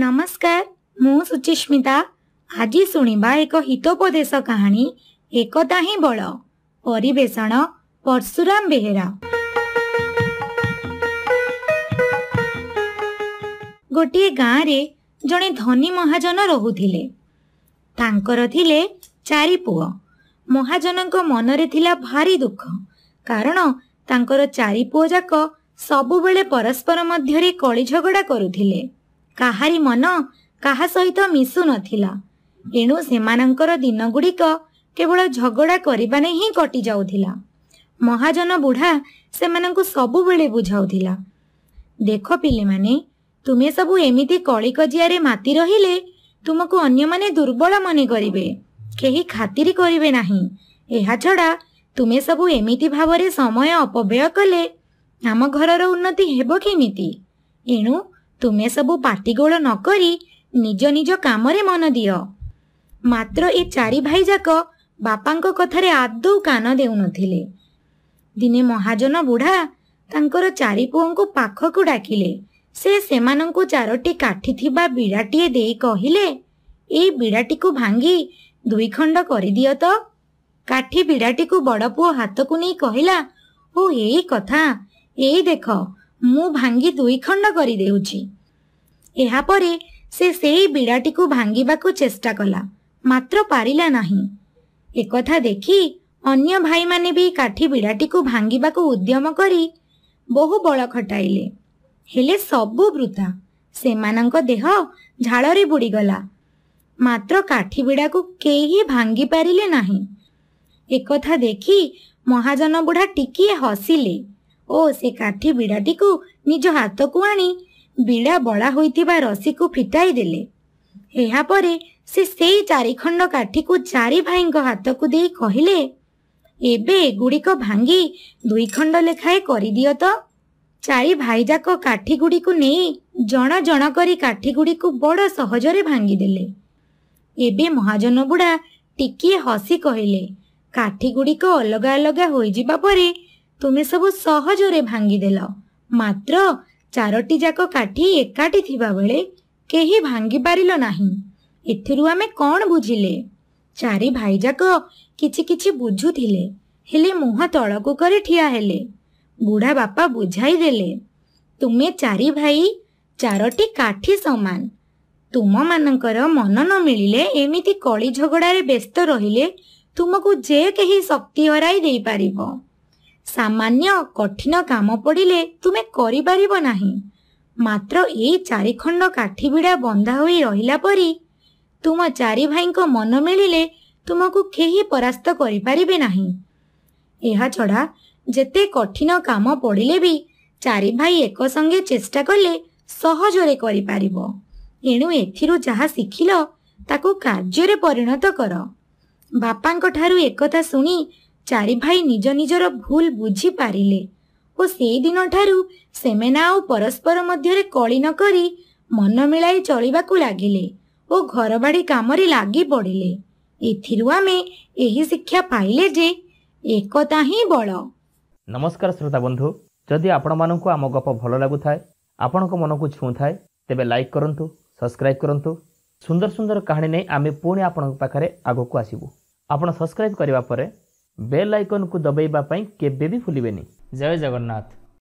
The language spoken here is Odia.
ନମସ୍କାର ମୁଁ ସୁଚିସ୍ମିତା ଆଜି ଶୁଣିବା ଏକ ହିତୋପଦେଶ କାହାଣୀ ଏକତା ହିଁ ବଳ ପରିବେଷଣ ପରଶୁରାମ ବେହେରା ଗୋଟିଏ ଗାଁରେ ଜଣେ ଧନୀ ମହାଜନ ରହୁଥିଲେ ତାଙ୍କର ଥିଲେ ଚାରି ପୁଅ ମହାଜନଙ୍କ ମନରେ ଥିଲା ଭାରି ଦୁଃଖ କାରଣ ତାଙ୍କର ଚାରି ପୁଅ ଯାକ ସବୁବେଳେ ପରସ୍ପର ମଧ୍ୟରେ କଳି ଝଗଡ଼ା କରୁଥିଲେ କାହାରି ମନ କାହା ସହିତ ମିଶୁ ନଥିଲା ଏଣୁ ସେମାନଙ୍କର ଦିନଗୁଡ଼ିକ କେବଳ ଝଗଡ଼ା କରିବା ନେଇ ହିଁ କଟିଯାଉଥିଲା ମହାଜନ ବୁଢ଼ା ସେମାନଙ୍କୁ ସବୁବେଳେ ବୁଝାଉଥିଲା ଦେଖ ପିଲେମାନେ ତୁମେ ସବୁ ଏମିତି କଳିକଜିଆରେ ମାତି ରହିଲେ ତୁମକୁ ଅନ୍ୟମାନେ ଦୁର୍ବଳ ମନେ କରିବେ କେହି ଖାତିର କରିବେ ନାହିଁ ଏହାଛଡ଼ା ତୁମେ ସବୁ ଏମିତି ଭାବରେ ସମୟ ଅପବ୍ୟୟ କଲେ ଆମ ଘରର ଉନ୍ନତି ହେବ କେମିତି ଏଣୁ ତୁମେ ସବୁ ପାଟିଗୋଳ ନ କରି ନିଜ ନିଜ କାମରେ ମନ ଦିଅ ମାତ୍ର ଏ ଚାରି ଭାଇଯାକ ବାପାଙ୍କ କଥାରେ ଆଦୌ କାନ ଦେଉନଥିଲେ ଦିନେ ମହାଜନ ବୁଢ଼ା ତାଙ୍କର ଚାରି ପୁଅଙ୍କୁ ପାଖକୁ ଡାକିଲେ ସେ ସେମାନଙ୍କୁ ଚାରୋଟି କାଠି ଥିବା ବିଡ଼ାଟିଏ ଦେଇ କହିଲେ ଏଇ ବିଡ଼ାଟିକୁ ଭାଙ୍ଗି ଦୁଇଖଣ୍ଡ କରିଦିଅ ତ କାଠି ବିଡ଼ାଟିକୁ ବଡ଼ ପୁଅ ହାତକୁ ନେଇ କହିଲା ଓ ଏଇ କଥା ଏଇ ଦେଖ ମୁଁ ଭାଙ୍ଗି ଦୁଇଖଣ୍ଡ କରିଦେଉଛି ଏହାପରେ ସେ ସେହି ବିଡ଼ାଟିକୁ ଭାଙ୍ଗିବାକୁ ଚେଷ୍ଟା କଲା ମାତ୍ର ପାରିଲା ନାହିଁ ଏକଥା ଦେଖି ଅନ୍ୟ ଭାଇମାନେ ବି କାଠି ବିଡ଼ାଟିକୁ ଭାଙ୍ଗିବାକୁ ଉଦ୍ୟମ କରି ବହୁ ବଳ ଖଟାଇଲେ ହେଲେ ସବୁ ବୃଥା ସେମାନଙ୍କ ଦେହ ଝାଳରେ ବୁଡ଼ିଗଲା ମାତ୍ର କାଠି ବିଡ଼ାକୁ କେହି ଭାଙ୍ଗି ପାରିଲେ ନାହିଁ ଏକଥା ଦେଖି ମହାଜନ ବୁଢ଼ା ଟିକିଏ ହସିଲେ ଓ ସେ କାଠି ବିଡ଼ାଟିକୁ ନିଜ ହାତକୁ ଆଣି ବିଡ଼ା ବଳା ହୋଇଥିବା ରସିକୁ ଫିଟାଇ ଦେଲେ ଏହାପରେ ସେ ସେଇ ଚାରିଖଣ୍ଡ କାଠିକୁ ଚାରି ଭାଇଙ୍କ ହାତକୁ ଦେଇ କହିଲେ ଏବେ ଏଗୁଡ଼ିକ ଭାଙ୍ଗି ଦୁଇ ଖଣ୍ଡ ଲେଖାଏଁ କରିଦିଅ ତ ଚାରି ଭାଇଯାକ କାଠିଗୁଡ଼ିକୁ ନେଇ ଜଣ ଜଣ କରି କାଠିଗୁଡ଼ିକୁ ବଡ଼ ସହଜରେ ଭାଙ୍ଗିଦେଲେ ଏବେ ମହାଜନ ବୁଢ଼ା ଟିକିଏ ହସି କହିଲେ କାଠିଗୁଡ଼ିକ ଅଲଗା ଅଲଗା ହୋଇଯିବା ପରେ ତୁମେ ସବୁ ସହଜରେ ଭାଙ୍ଗିଦେଲ ମାତ୍ର ଚାରୋଟି ଯାକ କାଠି ଏକାଠି ଥିବାବେଳେ କେହି ଭାଙ୍ଗି ପାରିଲ ନାହିଁ ଏଥିରୁ ଆମେ କ'ଣ ବୁଝିଲେ ଚାରି ଭାଇଯାକ କିଛି କିଛି ବୁଝୁଥିଲେ ହେଲେ ମୁହଁ ତଳକୁ କରି ଠିଆ ହେଲେ ବୁଢ଼ା ବାପା ବୁଝାଇ ଦେଲେ ତୁମେ ଚାରି ଭାଇ ଚାରୋଟି କାଠି ସମାନ ତୁମମାନଙ୍କର ମନ ନ ମିଳିଲେ ଏମିତି କଳି ଝଗଡ଼ାରେ ବ୍ୟସ୍ତ ରହିଲେ ତୁମକୁ ଯେ କେହି ଶକ୍ତି ହରାଇ ଦେଇପାରିବ ସାମାନ୍ୟ କଠିନ କାମ ପଡ଼ିଲେ ତୁମେ କରିପାରିବ ନାହିଁ ମାତ୍ର ଏଇ ଚାରିଖଣ୍ଡ କାଠି ବିଡ଼ା ବନ୍ଧା ହୋଇ ରହିଲା ପରି ତୁମ ଚାରି ଭାଇଙ୍କ ମନ ମିଳିଲେ ତୁମକୁ କେହି ପରାସ୍ତ କରିପାରିବେ ନାହିଁ ଏହାଛଡ଼ା ଯେତେ କଠିନ କାମ ପଡ଼ିଲେ ବି ଚାରି ଭାଇ ଏକ ସଙ୍ଗେ ଚେଷ୍ଟା କଲେ ସହଜରେ କରିପାରିବ ଏଣୁ ଏଥିରୁ ଯାହା ଶିଖିଲ ତାକୁ କାର୍ଯ୍ୟରେ ପରିଣତ କର ବାପାଙ୍କଠାରୁ ଏକଥା ଶୁଣି ଚାରି ଭାଇ ନିଜ ନିଜର ଭୁଲ ବୁଝିପାରିଲେ ଓ ସେଇ ସେଇଦିନଠାରୁ ସେମାନେ ଆଉ ପରସ୍ପର ମଧ୍ୟରେ କଳି ନ କରି ମନ ମିଳାଇ ଚଳିବାକୁ ଲାଗିଲେ ଓ ଘରବାଡ଼ି କାମରେ ଲାଗି ପଡ଼ିଲେ ଏଥିରୁ ଆମେ ଏହି ଶିକ୍ଷା ପାଇଲେ ଯେ ଏକତା ହିଁ ବଳ ନମସ୍କାର ଶ୍ରୋତା ବନ୍ଧୁ ଯଦି ଆପଣମାନଙ୍କୁ ଆମ ଗପ ଭଲ ଲାଗୁଥାଏ ଆପଣଙ୍କ ମନକୁ ଛୁଉଁଥାଏ ତେବେ ଲାଇକ୍ କରନ୍ତୁ ସବସ୍କ୍ରାଇବ୍ କରନ୍ତୁ ସୁନ୍ଦର ସୁନ୍ଦର କାହାଣୀ ନେଇ ଆମେ ପୁଣି ଆପଣଙ୍କ ପାଖରେ ଆଗକୁ ଆସିବୁ ଆପଣ ସବସ୍କ୍ରାଇବ୍ କରିବା ପରେ ବେଲ୍ ଆଇକନ୍କୁ ଦବାଇବା ପାଇଁ କେବେ ବି ଭୁଲିବେନି ଜୟ ଜଗନ୍ନାଥ